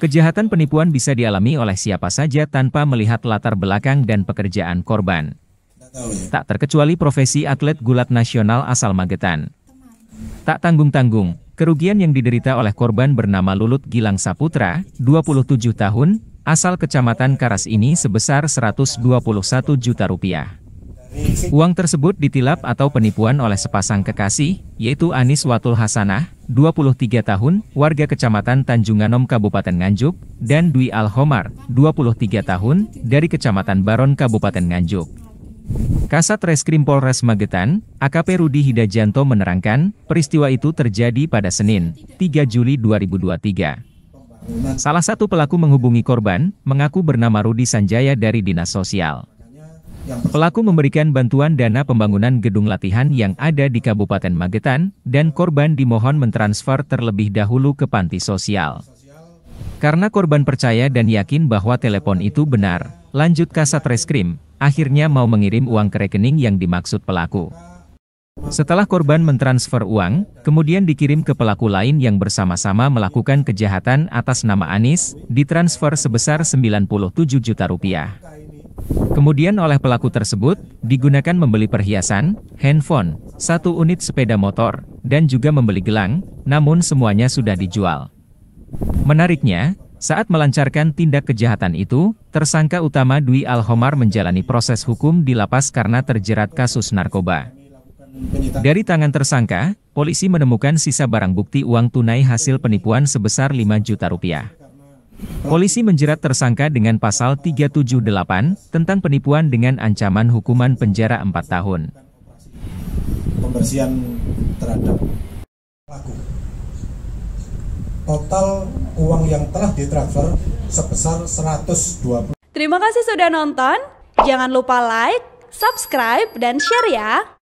Kejahatan penipuan bisa dialami oleh siapa saja tanpa melihat latar belakang dan pekerjaan korban. Tak terkecuali profesi atlet gulat nasional asal Magetan. Tak tanggung-tanggung, kerugian yang diderita oleh korban bernama Lulut Gilang Saputra, 27 tahun, asal Kecamatan Karas ini sebesar 121 juta rupiah. Uang tersebut ditilap atau penipuan oleh sepasang kekasih, yaitu Anis Watul Hasanah, 23 tahun, warga Kecamatan Tanjunganom Kabupaten Nganjuk, dan Dwi Alhomar, 23 tahun, dari Kecamatan Baron Kabupaten Nganjuk. Kasat Reskrim Polres Magetan, AKP Rudi Hidajanto menerangkan, peristiwa itu terjadi pada Senin, 3 Juli 2023. Salah satu pelaku menghubungi korban, mengaku bernama Rudi Sanjaya dari Dinas Sosial. Pelaku memberikan bantuan dana pembangunan gedung latihan yang ada di Kabupaten Magetan, dan korban dimohon mentransfer terlebih dahulu ke panti sosial. Karena korban percaya dan yakin bahwa telepon itu benar, lanjut Kasat Reskrim, akhirnya mau mengirim uang ke rekening yang dimaksud pelaku. Setelah korban mentransfer uang, kemudian dikirim ke pelaku lain yang bersama-sama melakukan kejahatan atas nama Anis, ditransfer sebesar 97 juta rupiah. Kemudian oleh pelaku tersebut, digunakan membeli perhiasan, handphone, satu unit sepeda motor, dan juga membeli gelang, namun semuanya sudah dijual. Menariknya, saat melancarkan tindak kejahatan itu, tersangka utama Dwi Alhomar menjalani proses hukum di lapas karena terjerat kasus narkoba. Dari tangan tersangka, polisi menemukan sisa barang bukti uang tunai hasil penipuan sebesar 5 juta rupiah. Polisi menjerat tersangka dengan pasal 378 tentang penipuan dengan ancaman hukuman penjara 4 tahun. Pembersihan terhadap pelaku. Total uang yang telah ditransfer sebesar 120. Terima kasih sudah nonton. Jangan lupa like, subscribe, dan share ya.